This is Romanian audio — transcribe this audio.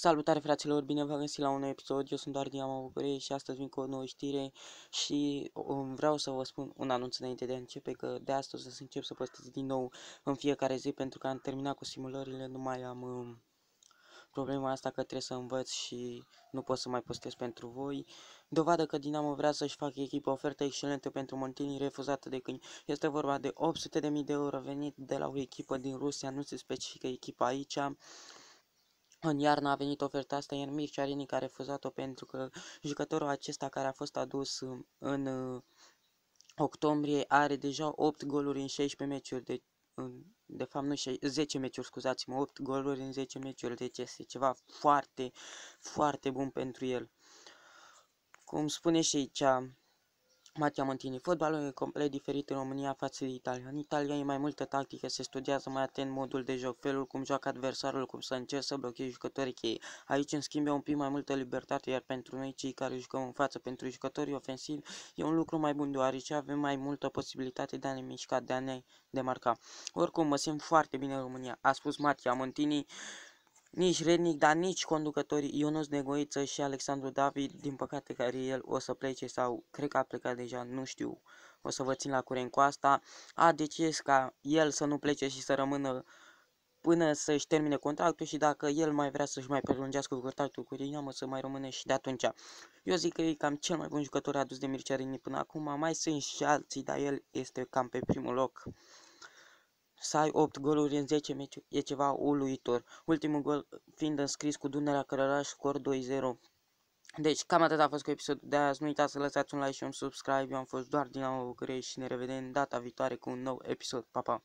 Salutare fraților, bine v-am găsit la un episod, eu sunt doar Diama Bucurie și astăzi vin cu o nouă știre și um, vreau să vă spun un anunț înainte de a începe că de astăzi o să încep să postez din nou în fiecare zi pentru că am terminat cu simulările, nu mai am um, problema asta că trebuie să învăț și nu pot să mai postez pentru voi. Dovadă că Dinamo vrea să-și facă echipă ofertă excelentă pentru Montini refuzată de câini. Este vorba de 800.000 de euro venit de la o echipă din Rusia, nu se specifică echipa aici. În iarnă a venit oferta asta, iar Mircea Rinic a refuzat-o pentru că jucătorul acesta care a fost adus uh, în uh, octombrie are deja 8 goluri în 16 meciuri, de, uh, de fapt nu 10 meciuri, scuzați-mă, 8 goluri în 10 meciuri, deci este ceva foarte, foarte bun pentru el. Cum spune și aici, Matia Montini, fotbalul e complet diferit în România față de Italia. În Italia e mai multă tactică, se studiază mai atent modul de joc, felul cum joacă adversarul, cum să încerci să blochezi jucătorii cheie. Aici, în schimb, e un pic mai multă libertate, iar pentru noi, cei care jucăm în față, pentru jucătorii ofensivi, e un lucru mai bun, deoarece avem mai multă posibilitate de a ne mișca, de a ne demarca. Oricum, mă simt foarte bine în România, a spus Matia Montini nici Rednic, dar nici conducătorii Ionus Negoiță și Alexandru David, din păcate care el o să plece sau cred că a plecat deja, nu știu, o să vă țin la curent cu asta, a decis ca el să nu plece și să rămână până să-și termine contractul și dacă el mai vrea să-și mai prelungească contractul cu Dinamo să mai rămâne și de atunci. Eu zic că e cam cel mai bun jucător adus de Mircea Rini până acum, mai sunt și alții, dar el este cam pe primul loc să ai 8 goluri în 10 meciuri e ceva uluitor. Ultimul gol fiind înscris cu Dunărea Cărăraș, scor 2-0. Deci, cam atât a fost cu episodul de azi. Nu uitați să lăsați un like și un subscribe. Eu am fost doar Dinamo București și ne revedem data viitoare cu un nou episod. Pa, pa!